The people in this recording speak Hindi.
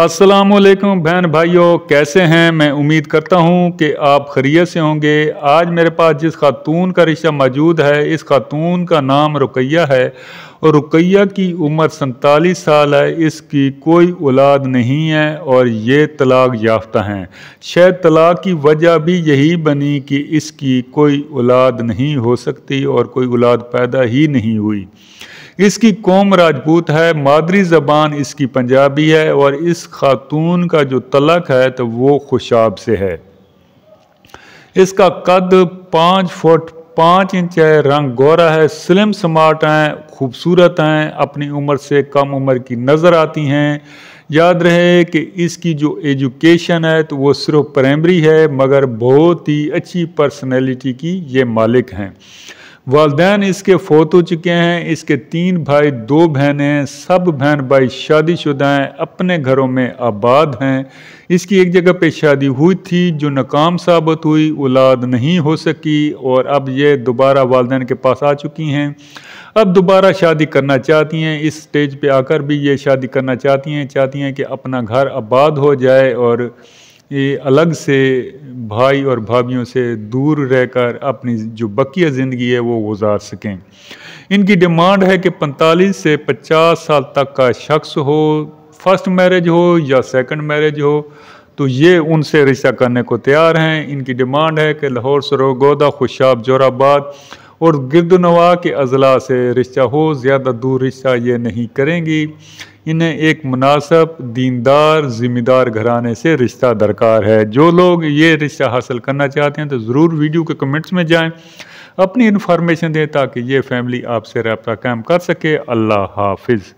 असलकुम बहन भाइयों कैसे हैं मैं उम्मीद करता हूं कि आप खरीय से होंगे आज मेरे पास जिस खातून का रिश्ता मौजूद है इस खातून का नाम रुकैया है और रुकैया की उम्र सैंतालीस साल है इसकी कोई औलाद नहीं है और ये तलाक याफ्ता हैं शायद तलाक की वजह भी यही बनी कि इसकी कोई औलाद नहीं हो सकती और कोई औलाद पैदा ही नहीं हुई इसकी कौम राजपूत है मादरी ज़बान इसकी पंजाबी है और इस खातून का जो तलक है तो वो खुशाब से है इसका कद पाँच फुट पाँच इंच है रंग गोरा है स्लिम स्मार्ट हैं खूबसूरत हैं अपनी उम्र से कम उम्र की नज़र आती हैं याद रहे कि इसकी जो एजुकेशन है तो वो सिर्फ प्राइमरी है मगर बहुत ही अच्छी पर्सनैलिटी की ये मालिक हैं वालदेन इसके फोत हो चुके हैं इसके तीन भाई दो बहनें हैं सब बहन भाई शादीशुदा हैं अपने घरों में आबाद हैं इसकी एक जगह पे शादी हुई थी जो नाकाम साबित हुई औलाद नहीं हो सकी और अब ये दोबारा वालदेन के पास आ चुकी हैं अब दोबारा शादी करना चाहती हैं इस स्टेज पे आकर भी ये शादी करना चाहती हैं चाहती हैं कि अपना घर आबाद हो जाए और ये अलग से भाई और भाभीियों से दूर रहकर अपनी जो बकिया ज़िंदगी है वो गुजार सकें इनकी डिमांड है कि 45 से 50 साल तक का शख्स हो फर्स्ट मैरिज हो या सेकंड मैरिज हो तो ये उनसे रिश्ता करने को तैयार हैं इनकी डिमांड है कि लाहौर सरोगोदा खुशाब जोराबाद और नवा के अजला से रिश्ता हो ज़्यादा दूर रिश्ता ये नहीं करेंगी इन्हें एक मुनासब दीनदार ज़िम्मेदार घराने से रिश्ता दरकार है जो लोग ये रिश्ता हासिल करना चाहते हैं तो ज़रूर वीडियो के कमेंट्स में जाएँ अपनी इन्फॉर्मेशन दें ताकि ये फैमिली आपसे रबता कायम कर सके अल्लाह हाफिज़